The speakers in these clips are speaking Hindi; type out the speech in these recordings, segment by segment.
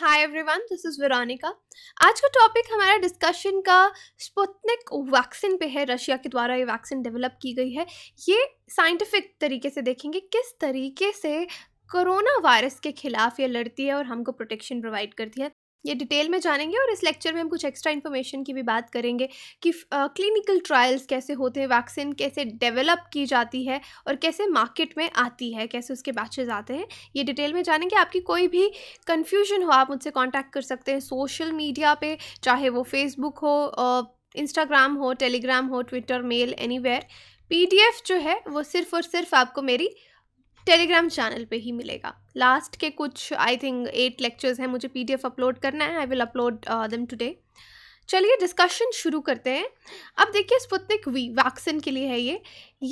Hi everyone this is Veronica आज का टॉपिक हमारा डिस्कशन का स्पुतनिक वैक्सीन पे है रशिया के द्वारा ये वैक्सीन डेवलप की गई है ये साइंटिफिक तरीके से देखेंगे किस तरीके से कोरोना वायरस के खिलाफ ये लड़ती है और हमको प्रोटेक्शन प्रोवाइड करती है ये डिटेल में जानेंगे और इस लेक्चर में हम कुछ एक्स्ट्रा इन्फॉर्मेशन की भी बात करेंगे कि क्लिनिकल uh, ट्रायल्स कैसे होते हैं वैक्सीन कैसे डेवलप की जाती है और कैसे मार्केट में आती है कैसे उसके बैचेज आते हैं ये डिटेल में जानेंगे आपकी कोई भी कन्फ्यूजन हो आप मुझसे कॉन्टैक्ट कर सकते हैं सोशल मीडिया पर चाहे वो फेसबुक हो इंस्टाग्राम uh, हो टेलीग्राम हो ट्विटर मेल एनी वेयर पी जो है वो सिर्फ़ और सिर्फ आपको मेरी टेलीग्राम चैनल पे ही मिलेगा लास्ट के कुछ आई थिंक एट लेक्चर्स हैं मुझे पीडीएफ अपलोड करना है I will upload them today चलिए डिस्कशन शुरू करते हैं अब देखिए स्पुतनिक वी वैक्सीन के लिए है ये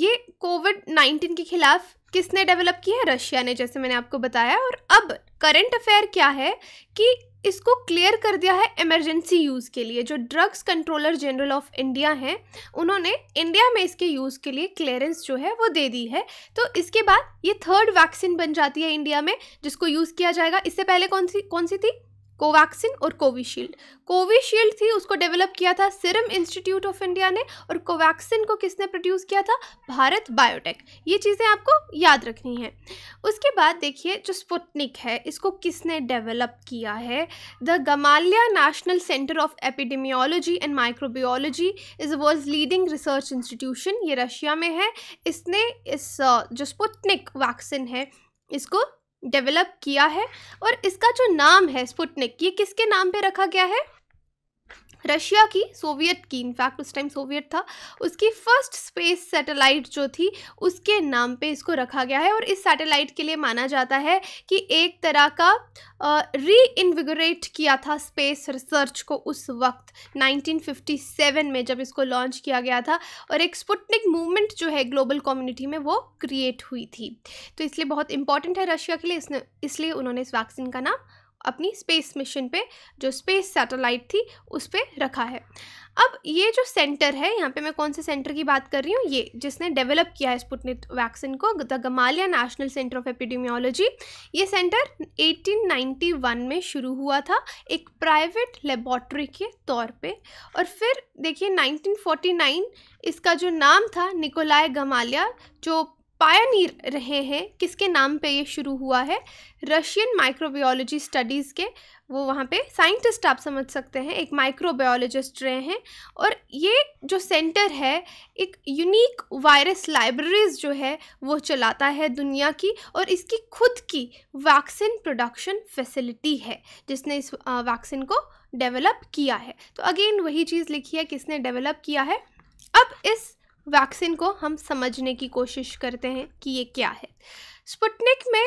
ये कोविड नाइन्टीन के खिलाफ किसने डेवलप किया है रशिया ने जैसे मैंने आपको बताया और अब करंट अफेयर क्या है कि इसको क्लियर कर दिया है इमरजेंसी यूज़ के लिए जो drugs controller general of India हैं उन्होंने इंडिया में इसके यूज़ के लिए क्लियरेंस जो है वो दे दी है तो इसके बाद ये थर्ड वैक्सीन बन जाती है इंडिया में जिसको यूज़ किया जाएगा इससे पहले कौन सी कौन सी थी कोवैक्सिन और कोविशील्ड कोविशील्ड थी उसको डेवलप किया था सिरम इंस्टीट्यूट ऑफ इंडिया ने और कोवैक्सिन को किसने प्रोड्यूस किया था भारत बायोटेक ये चीज़ें आपको याद रखनी है उसके बाद देखिए जो स्पुतनिक है इसको किसने डेवलप किया है the Gamaleya national centre of epidemiology and microbiology is world leading research institution ये रशिया में है इसने इस जो स्पुतनिक वैक्सीन है इसको डेवलप किया है और इसका जो नाम है स्पुटनिक ये किसके नाम पे रखा गया है रशिया की सोवियत की इनफैक्ट उस टाइम सोवियत था उसकी फर्स्ट स्पेस सैटेलाइट जो थी उसके नाम पे इसको रखा गया है और इस सैटेलाइट के लिए माना जाता है कि एक तरह का री इन्विगोरेट किया था स्पेस रिसर्च को उस वक्त 1957 में जब इसको लॉन्च किया गया था और एक स्पुटनिक मूवमेंट जो है ग्लोबल कम्युनिटी में वो क्रिएट हुई थी तो इसलिए बहुत इंपॉर्टेंट है रशिया के लिए इसने इसलिए उन्होंने इस वैक्सीन का नाम अपनी स्पेस मिशन पे जो स्पेस सैटेलाइट थी उस पर रखा है अब ये जो सेंटर है यहाँ पे मैं कौन से सेंटर की बात कर रही हूँ ये जिसने डेवलप किया है स्पुटनिक वैक्सीन को the Gamaleya national centre of epidemiology ये सेंटर 1891 में शुरू हुआ था एक प्राइवेट लेबॉर्ट्री के तौर पे और फिर देखिए 1949 इसका जो नाम था निकोलाय गमालिया जो पायनियर रहे हैं किसके नाम पे ये शुरू हुआ है रशियन माइक्रोबायोलॉजी स्टडीज़ के वो वहाँ पे साइंटिस्ट आप समझ सकते हैं एक माइक्रोबायोलॉजिस्ट रहे हैं और ये जो सेंटर है एक यूनिक वायरस लाइब्रेरीज जो है वो चलाता है दुनिया की और इसकी खुद की वैक्सीन प्रोडक्शन फैसिलिटी है जिसने इस वैक्सीन को डेवलप किया है तो अगेन वही चीज़ लिखी है किसने डेवलप किया है अब इस वैक्सीन को हम समझने की कोशिश करते हैं कि ये क्या है स्पुटनिक में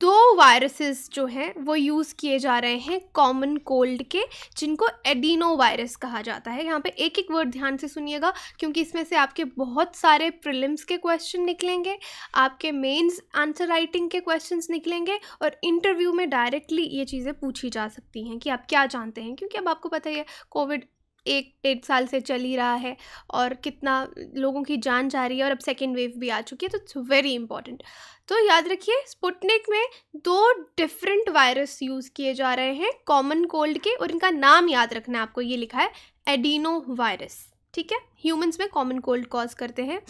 दो वायरसेस जो हैं वो यूज़ किए जा रहे हैं कॉमन कोल्ड के जिनको एडिनो वायरस कहा जाता है यहाँ पे एक एक वर्ड ध्यान से सुनिएगा क्योंकि इसमें से आपके बहुत सारे प्रिलिम्स के क्वेश्चन निकलेंगे आपके मेंस आंसर राइटिंग के क्वेश्चंस निकलेंगे और इंटरव्यू में डायरेक्टली ये चीज़ें पूछी जा सकती हैं कि आप क्या जानते हैं क्योंकि अब आपको पता ही है कोविड एक डेढ़ साल से चल ही रहा है और कितना लोगों की जान जा रही है और अब सेकेंड वेव भी आ चुकी है तो इट्स वेरी इंपॉर्टेंट तो याद रखिए स्पुटनिक में दो डिफरेंट वायरस यूज़ किए जा रहे हैं कॉमन कोल्ड के और इनका नाम याद रखना है आपको ये लिखा है एडिनो वायरस ठीक है ह्यूमंस में कॉमन कोल्ड कॉज करते हैं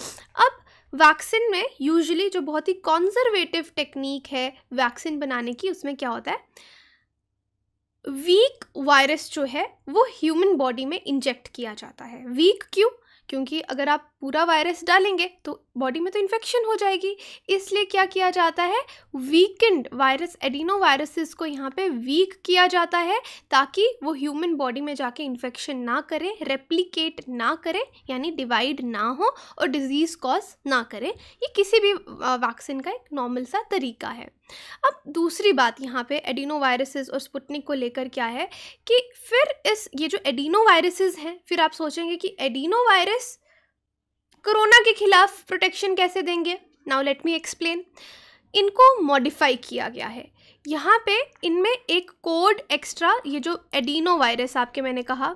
अब वैक्सीन में यूजली जो बहुत ही कॉन्जर्वेटिव टेक्निक है वैक्सीन बनाने की उसमें क्या होता है वीक वायरस जो है वो ह्यूमन बॉडी में इंजेक्ट किया जाता है वीक क्यों क्योंकि अगर आप पूरा वायरस डालेंगे तो बॉडी में तो इन्फेक्शन हो जाएगी इसलिए क्या किया जाता है वीकेंड वायरस एडिनो वायरसेस को यहाँ पे वीक किया जाता है ताकि वो ह्यूमन बॉडी में जाके इन्फेक्शन ना करें रेप्लीकेट ना करें यानी डिवाइड ना हो और डिजीज़ कॉज ना करें ये किसी भी वैक्सीन का एक नॉर्मल सा तरीका है अब दूसरी बात यहाँ पे एडिनो वायरसेस और स्पुटनिक को लेकर क्या है कि फिर इस ये जो एडिनो वायरसेस हैं फिर आप सोचेंगे कि एडिनो वायरस कोरोना के खिलाफ प्रोटेक्शन कैसे देंगे नाउ लेट मी एक्सप्लेन इनको मॉडिफाई किया गया है यहाँ पे इनमें एक कोड एक्स्ट्रा ये जो एडीनो वायरस आपके मैंने कहा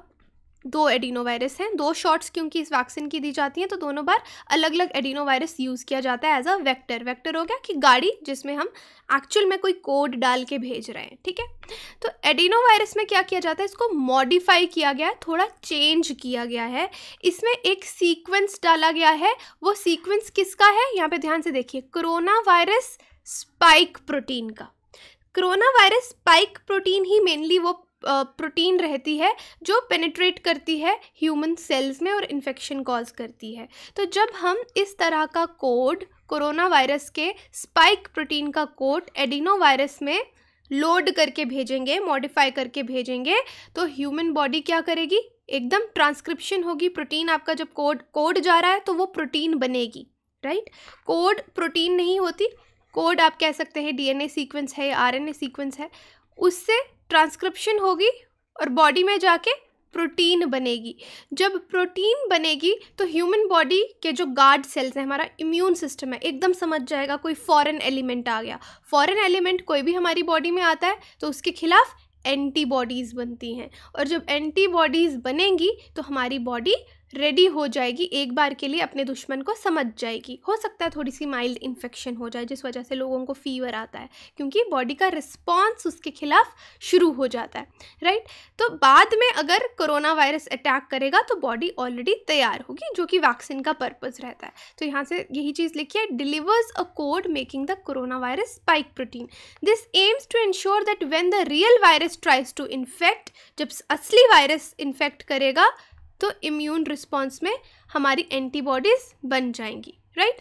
दो एडिनो वायरस हैं दो शॉट्स क्योंकि इस वैक्सीन की दी जाती हैं तो दोनों बार अलग अलग एडिनो वायरस यूज़ किया जाता है एज अ वेक्टर वेक्टर हो गया कि गाड़ी जिसमें हम एक्चुअल में कोई कोड डाल के भेज रहे हैं ठीक है तो एडिनो वायरस में क्या किया जाता है इसको मॉडिफाई किया गया है थोड़ा चेंज किया गया है इसमें एक सीक्वेंस डाला गया है वो सीक्वेंस किसका है यहाँ पर ध्यान से देखिए कोरोना वायरस स्पाइक प्रोटीन का कोरोना वायरस स्पाइक प्रोटीन ही मेनली वो प्रोटीन रहती है जो पेनिट्रेट करती है ह्यूमन सेल्स में और इन्फेक्शन कॉज करती है तो जब हम इस तरह का कोड कोरोना वायरस के स्पाइक प्रोटीन का कोड एडिनो वायरस में लोड करके भेजेंगे मॉडिफाई करके भेजेंगे तो ह्यूमन बॉडी क्या करेगी एकदम ट्रांसक्रिप्शन होगी प्रोटीन आपका जब कोड कोड जा रहा है तो वो प्रोटीन बनेगी राइट कोड प्रोटीन नहीं होती कोड आप कह सकते हैं डीएनए सीक्वेंस है या आरएनए सीक्वेंस है उससे ट्रांसक्रिप्शन होगी और बॉडी में जाके प्रोटीन बनेगी जब प्रोटीन बनेगी तो ह्यूमन बॉडी के जो गार्ड सेल्स हैं हमारा इम्यून सिस्टम है एकदम समझ जाएगा कोई फॉरेन एलिमेंट आ गया फॉरेन एलिमेंट कोई भी हमारी बॉडी में आता है तो उसके खिलाफ एंटीबॉडीज़ बनती हैं और जब एंटीबॉडीज़ बनेंगी तो हमारी बॉडी रेडी हो जाएगी एक बार के लिए अपने दुश्मन को समझ जाएगी हो सकता है थोड़ी सी माइल्ड इन्फेक्शन हो जाए जिस वजह से लोगों को फीवर आता है क्योंकि बॉडी का रिस्पॉन्स उसके खिलाफ शुरू हो जाता है राइट तो बाद में अगर कोरोना वायरस अटैक करेगा तो बॉडी ऑलरेडी तैयार होगी जो कि वैक्सीन का पर्पज़ रहता है तो यहाँ से यही चीज़ लिखी है delivers a code making the corona virus spike protein this aims to ensure that when the real virus tries to infect जब असली वायरस इन्फेक्ट करेगा तो इम्यून रिस्पॉन्स में हमारी एंटीबॉडीज़ बन जाएंगी राइट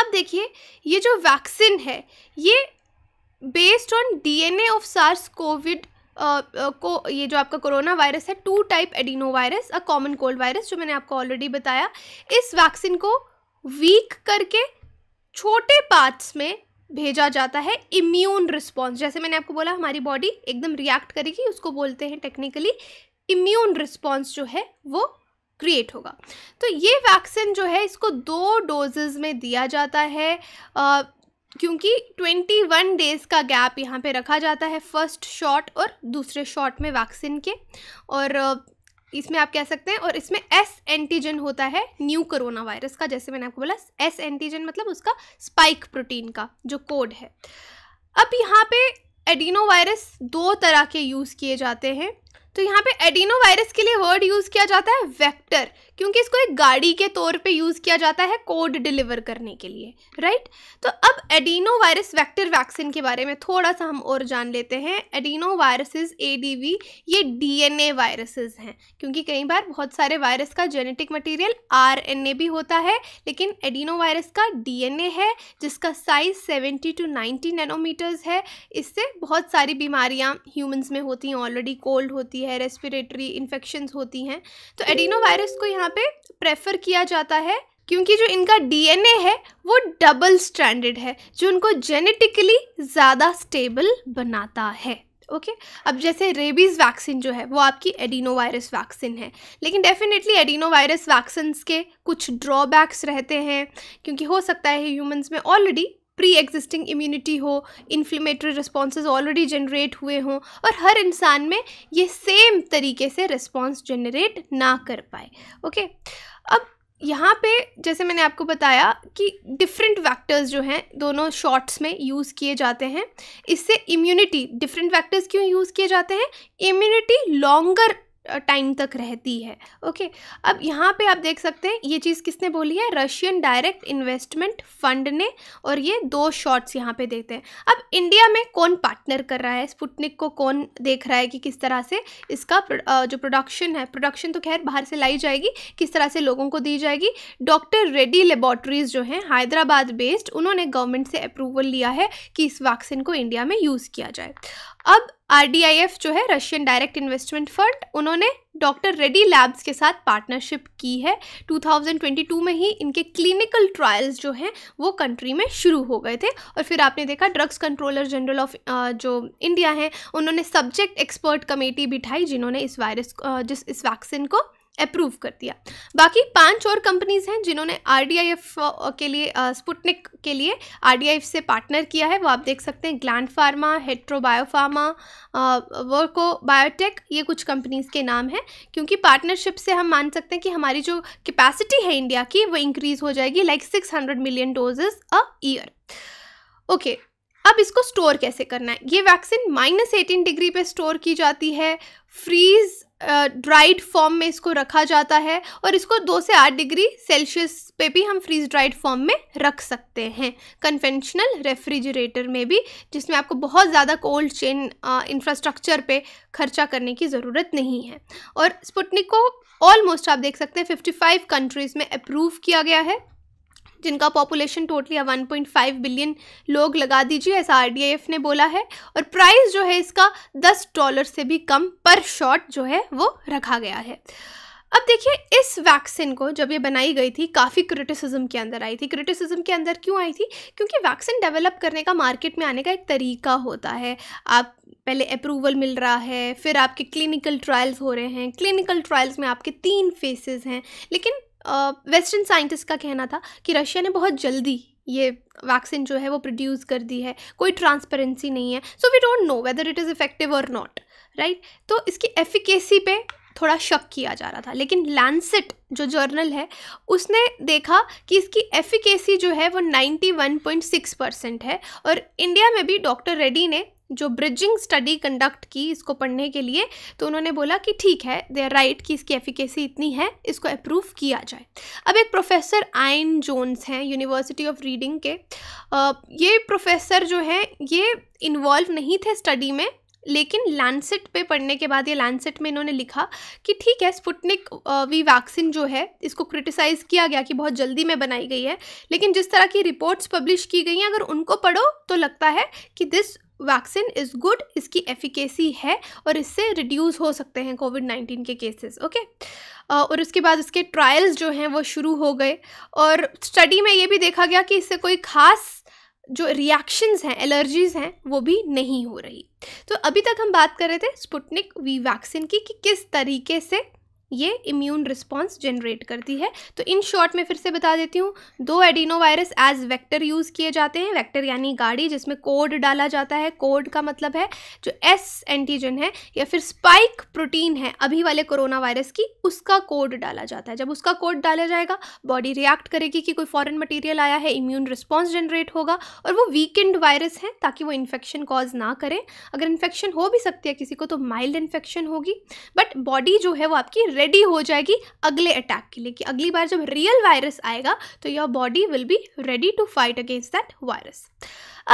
अब देखिए ये जो वैक्सीन है ये based on DNA of SARS COVID को ये जो आपका कोरोना वायरस है two type adeno virus a common cold virus जो मैंने आपको ऑलरेडी बताया इस वैक्सीन को वीक करके छोटे पार्ट्स में भेजा जाता है इम्यून रिस्पॉन्स जैसे मैंने आपको बोला हमारी बॉडी एकदम रिएक्ट करेगी उसको बोलते हैं टेक्निकली इम्यून रिस्पॉन्स जो है वो क्रिएट होगा तो ये वैक्सीन जो है इसको दो डोजेज़ में दिया जाता है आ, क्योंकि 21 डेज़ का गैप यहाँ पे रखा जाता है फर्स्ट शॉट और दूसरे शॉट में वैक्सीन के और इसमें आप कह सकते हैं और इसमें एस एंटीजन होता है न्यू कोरोना वायरस का जैसे मैंने आपको बोला एस एंटीजन मतलब उसका स्पाइक प्रोटीन का जो कोड है अब यहाँ पे एडिनो वायरस दो तरह के यूज़ किए जाते हैं तो यहाँ पे एडिनो वायरस के लिए वर्ड यूज किया जाता है वेक्टर क्योंकि इसको एक गाड़ी के तौर पे यूज़ किया जाता है कोड डिलीवर करने के लिए राइट तो अब एडीनो वायरस वैक्टर वैक्सीन के बारे में थोड़ा सा हम और जान लेते हैं एडीनो वायरसेस ए ये डीएनए वायरसेस हैं क्योंकि कई बार बहुत सारे वायरस का जेनेटिक मटेरियल आर भी होता है लेकिन एडीनो वायरस का डी है जिसका size seventy two ninety nanometers है इससे बहुत सारी बीमारियाँ ह्यूमन्स में होती हैं ऑलरेडी कोल्ड होती है रेस्पिरेटरी इन्फेक्शन होती हैं तो एडीनो वायरस को यहाँ यहाँ पे प्रेफर किया जाता है क्योंकि जो इनका डीएनए है वो डबल स्टैंडर्ड है जो उनको जेनेटिकली ज़्यादा स्टेबल बनाता है ओके okay? अब जैसे रेबीज़ वैक्सीन जो है वो आपकी एडिनो वायरस वैक्सीन है लेकिन डेफिनेटली एडिनो वायरस वैक्सीन के कुछ ड्रॉबैक्स रहते हैं क्योंकि हो सकता है ह्यूमंस में ऑलरेडी प्री एग्जिस्टिंग इम्यूनिटी हो इन्फ्लेमेटरी रिस्पॉन्सेज ऑलरेडी जनरेट हुए हों और हर इंसान में ये सेम तरीके से रिस्पॉन्स जनरेट ना कर पाए ओके okay? अब यहाँ पे जैसे मैंने आपको बताया कि डिफरेंट वैक्टर्स जो हैं दोनों शॉट्स में यूज़ किए जाते हैं इससे इम्यूनिटी डिफरेंट वैक्टर्स क्यों यूज़ किए जाते हैं इम्यूनिटी लॉन्गर टाइम तक रहती है ओके अब यहाँ पे आप देख सकते हैं ये चीज़ किसने बोली है रशियन डायरेक्ट इन्वेस्टमेंट फंड ने और ये दो शॉट्स यहाँ पे देते हैं अब इंडिया में कौन पार्टनर कर रहा है स्पुटनिक को कौन देख रहा है कि किस तरह से इसका जो प्रोडक्शन है प्रोडक्शन तो खैर बाहर से लाई जाएगी किस तरह से लोगों को दी जाएगी डॉक्टर रेड्डी लेबॉर्ट्रीज़ जो हैं हैदराबाद बेस्ड उन्होंने गवर्नमेंट से अप्रूवल लिया है कि इस वैक्सीन को इंडिया में यूज़ किया जाए अब आर जो है रशियन डायरेक्ट इन्वेस्टमेंट फंड उन्होंने डॉक्टर रेड्डी लैब्स के साथ पार्टनरशिप की है 2022 में ही इनके क्लिनिकल ट्रायल्स जो हैं वो कंट्री में शुरू हो गए थे और फिर आपने देखा ड्रग्स कंट्रोलर जनरल ऑफ जो इंडिया हैं उन्होंने सब्जेक्ट एक्सपर्ट कमेटी बिठाई जिन्होंने इस वायरस जिस इस वैक्सीन को अप्रूव कर दिया बाकी पांच और कंपनीज़ हैं जिन्होंने आर के लिए स्पुटनिक के लिए आर से पार्टनर किया है वो आप देख सकते हैं ग्लैंड फार्मा हेट्रो बायोफार्मा वर्को बायोटेक ये कुछ कंपनीज़ के नाम हैं क्योंकि पार्टनरशिप से हम मान सकते हैं कि हमारी जो कैपेसिटी है इंडिया की वो इंक्रीज़ हो जाएगी like six hundred million doses a year okay अब इसको स्टोर कैसे करना है ये वैक्सीन माइनस एटीन डिग्री पे स्टोर की जाती है फ्रीज ड्राइड फॉर्म में इसको रखा जाता है और इसको दो से आठ डिग्री सेल्सियस पे भी हम फ्रीज ड्राइड फॉर्म में रख सकते हैं कन्वेंशनल रेफ्रिजरेटर में भी जिसमें आपको बहुत ज़्यादा कोल्ड चेन इंफ्रास्ट्रक्चर पे खर्चा करने की ज़रूरत नहीं है और स्पुटनिक को ऑलमोस्ट आप देख सकते हैं 55 कंट्रीज़ में अप्रूव किया गया है जिनका population totally one point five billion लोग लगा दीजिए ऐसा आर डी ने बोला है और प्राइस जो है इसका दस डॉलर से भी कम पर शॉट जो है वो रखा गया है अब देखिए इस वैक्सीन को जब ये बनाई गई थी काफ़ी क्रिटिसिज्म के अंदर आई थी क्रिटिसिज्म के अंदर क्यों आई थी क्योंकि वैक्सीन डेवलप करने का मार्केट में आने का एक तरीका होता है आप पहले अप्रूवल मिल रहा है फिर आपके क्लिनिकल ट्रायल्स हो रहे हैं क्लिनिकल ट्रायल्स में आपके तीन फेसेस हैं लेकिन वेस्टर्न साइंटिस्ट का कहना था कि रशिया ने बहुत जल्दी ये वैक्सीन जो है वो प्रोड्यूस कर दी है कोई ट्रांसपेरेंसी नहीं है so we don't know whether it is effective और नॉट राइट तो इसकी एफिकेसी पे थोड़ा शक किया जा रहा था लेकिन लैंसेट जो जर्नल है उसने देखा कि इसकी एफिकेसी जो है वो 91.6 परसेंट है और इंडिया में भी डॉक्टर रेड्डी ने जो ब्रिजिंग स्टडी कंडक्ट की इसको पढ़ने के लिए तो उन्होंने बोला कि ठीक है दे आर राइट कि इसकी एफिकेसी इतनी है इसको अप्रूव किया जाए अब एक प्रोफेसर आयन जोन्स हैं यूनिवर्सिटी ऑफ रीडिंग के आ, ये प्रोफेसर जो हैं ये इन्वॉल्व नहीं थे स्टडी में लेकिन लैंसेट पे पढ़ने के बाद ये लैंसेट में इन्होंने लिखा कि ठीक है स्पुटनिक वी वैक्सीन जो है इसको क्रिटिसाइज़ किया गया कि बहुत जल्दी में बनाई गई है लेकिन जिस तरह की रिपोर्ट्स पब्लिश की गई हैं अगर उनको पढ़ो तो लगता है कि दिस वैक्सीन इज़ गुड इसकी एफिकेसी है और इससे रिड्यूस हो सकते हैं कोविड नाइन्टीन के केसेस ओके और उसके बाद उसके ट्रायल्स जो हैं वो शुरू हो गए और स्टडी में ये भी देखा गया कि इससे कोई ख़ास जो रिएक्शंस हैं एलर्जीज हैं वो भी नहीं हो रही तो अभी तक हम बात कर रहे थे स्पुटनिक वी वैक्सीन की कि किस तरीके से ये इम्यून रिस्पॉन्स जनरेट करती है तो इन शॉर्ट में फिर से बता देती हूँ दो adeno virus as vector use किए जाते हैं वेक्टर यानी गाड़ी जिसमें कोड डाला जाता है कोड का मतलब है जो एस एंटीजन है या फिर स्पाइक प्रोटीन है अभी वाले कोरोना वायरस की उसका कोड डाला जाता है जब उसका कोड डाला जाएगा बॉडी रिएक्ट करेगी कि कोई फॉरन मटीरियल आया है इम्यून रिस्पॉन्स जनरेट होगा और वो वीकेंड वायरस हैं ताकि वो इन्फेक्शन कॉज ना करें अगर इन्फेक्शन हो भी सकती है किसी को तो माइल्ड इन्फेक्शन होगी बट बॉडी जो है वो आपकी रेडी हो जाएगी अगले अटैक के लिए कि अगली बार जब रियल वायरस आएगा तो your body will be ready to fight against that virus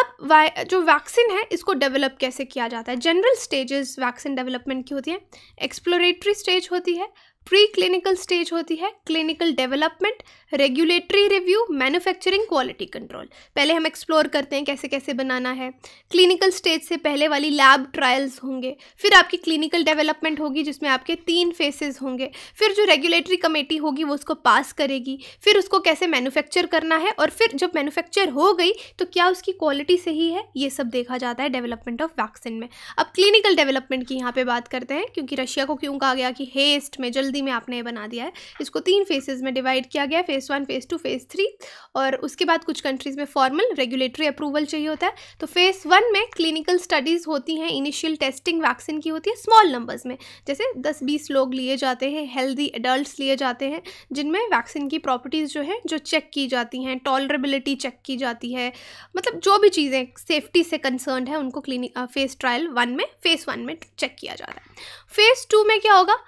अब जो वैक्सीन है इसको डेवलप कैसे किया जाता है जनरल स्टेजेस वैक्सीन डेवलपमेंट की होती है एक्सप्लोरेटरी स्टेज होती है प्री क्लिनिकल स्टेज होती है clinical development regulatory review manufacturing quality control पहले हम एक्सप्लोर करते हैं कैसे कैसे बनाना है क्लिनिकल स्टेज से पहले वाली लैब ट्रायल्स होंगे फिर आपकी क्लिनिकल डेवलपमेंट होगी जिसमें आपके तीन फेसेस होंगे फिर जो रेगुलेटरी कमेटी होगी वो उसको पास करेगी फिर उसको कैसे मैनुफैक्चर करना है और फिर जब मैनुफैक्चर हो गई तो क्या उसकी क्वालिटी सही है ये सब देखा जाता है डेवलपमेंट ऑफ वैक्सीन में अब क्लिनिकल डेवलपमेंट की यहाँ पर बात करते हैं क्योंकि रशिया को क्यों कहा गया कि हेस्ट में जल्द जल्दी में आपने ये बना दिया है इसको तीन फेसेस में डिवाइड किया गया phase one phase two phase three और उसके बाद कुछ कंट्रीज़ में फॉर्मल रेगुलेटरी अप्रूवल चाहिए होता है तो फेज़ वन में क्लिनिकल स्टडीज़ होती हैं इनिशियल टेस्टिंग वैक्सीन की होती है स्मॉल नंबर्स में जैसे दस बीस लोग लिए जाते हैं हेल्दी एडल्ट लिए जाते हैं जिनमें वैक्सीन की प्रॉपर्टीज़ जो है जो चेक की जाती हैं टॉलरेबिलिटी चेक की जाती है मतलब जो भी चीज़ें सेफ्टी से कंसर्न है उनको क्लिनिक फेस ट्रायल वन में फेस वन में चेक किया जा रहा है फेज़ टू में क्या होगा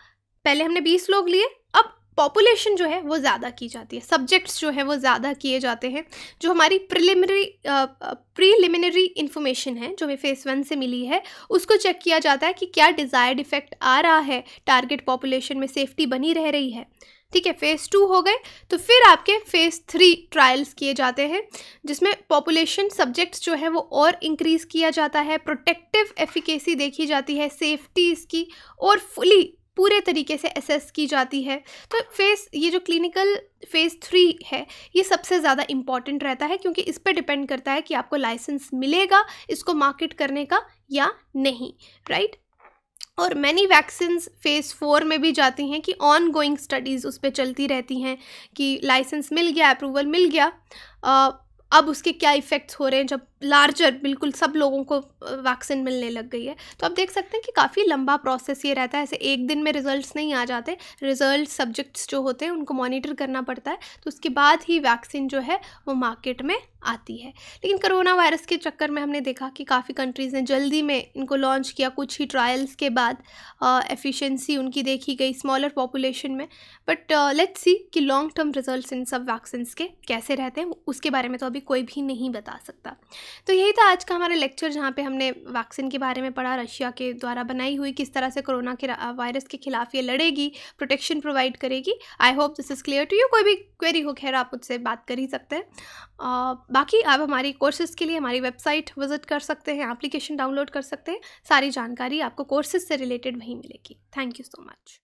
पहले हमने बीस लोग लिए अब पॉपुलेशन जो है वो ज़्यादा की जाती है सब्जेक्ट्स जो है वो ज़्यादा किए जाते हैं जो हमारी प्रिलिमिनरी प्रीलिमिनरी इन्फॉर्मेशन है जो हमें फेस वन से मिली है उसको चेक किया जाता है कि क्या डिज़ायर्ड इफेक्ट आ रहा है टारगेट पॉपुलेशन में सेफ्टी बनी रह रही है ठीक है फेज़ टू हो गए तो फिर आपके फेज़ थ्री ट्रायल्स किए जाते हैं जिसमें पॉपुलेशन सब्जेक्ट्स जो है वो और इंक्रीज़ किया जाता है प्रोटेक्टिव एफिकेसी देखी जाती है सेफ्टी इसकी और फुली पूरे तरीके से असेस की जाती है तो फेस ये जो क्लिनिकल फ़ेज़ थ्री है ये सबसे ज़्यादा इम्पॉर्टेंट रहता है क्योंकि इस पर डिपेंड करता है कि आपको लाइसेंस मिलेगा इसको मार्केट करने का या नहीं राइट और मैनी वैक्सीन फ़ेज़ फोर में भी जाती हैं कि ऑन गोइंग स्टडीज़ उस पर चलती रहती हैं कि लाइसेंस मिल गया अप्रूवल मिल गया आ, अब उसके क्या इफ़ेक्ट्स हो रहे हैं जब लार्जर बिल्कुल सब लोगों को वैक्सीन मिलने लग गई है तो आप देख सकते हैं कि काफ़ी लंबा प्रोसेस ये रहता है ऐसे एक दिन में रिजल्ट्स नहीं आ जाते रिजल्ट सब्जेक्ट्स जो होते हैं उनको मॉनिटर करना पड़ता है तो उसके बाद ही वैक्सीन जो है वो मार्केट में आती है लेकिन कोरोना वायरस के चक्कर में हमने देखा कि काफ़ी कंट्रीज़ ने जल्दी में इनको लॉन्च किया कुछ ही ट्रायल्स के बाद एफिशेंसी उनकी देखी गई स्मॉलर पॉपुलेशन में बट लेट्स सी कि लॉन्ग टर्म रिजल्ट्स इन सब वैक्सीन के कैसे रहते हैं उसके बारे में तो अभी कोई भी नहीं बता सकता तो यही था आज का हमारा लेक्चर जहाँ पे हमने वैक्सीन के बारे में पढ़ा रशिया के द्वारा बनाई हुई किस तरह से कोरोना के वायरस के खिलाफ ये लड़ेगी प्रोटेक्शन प्रोवाइड करेगी I hope this is clear to you कोई भी क्वेरी हो खैर आप मुझसे बात कर ही सकते हैं बाकी आप हमारी कोर्सेज़ के लिए हमारी वेबसाइट विज़िट कर सकते हैं एप्लीकेशन डाउनलोड कर सकते हैं सारी जानकारी आपको कोर्सेज से रिलेटेड वहीं मिलेगी थैंक यू सो मच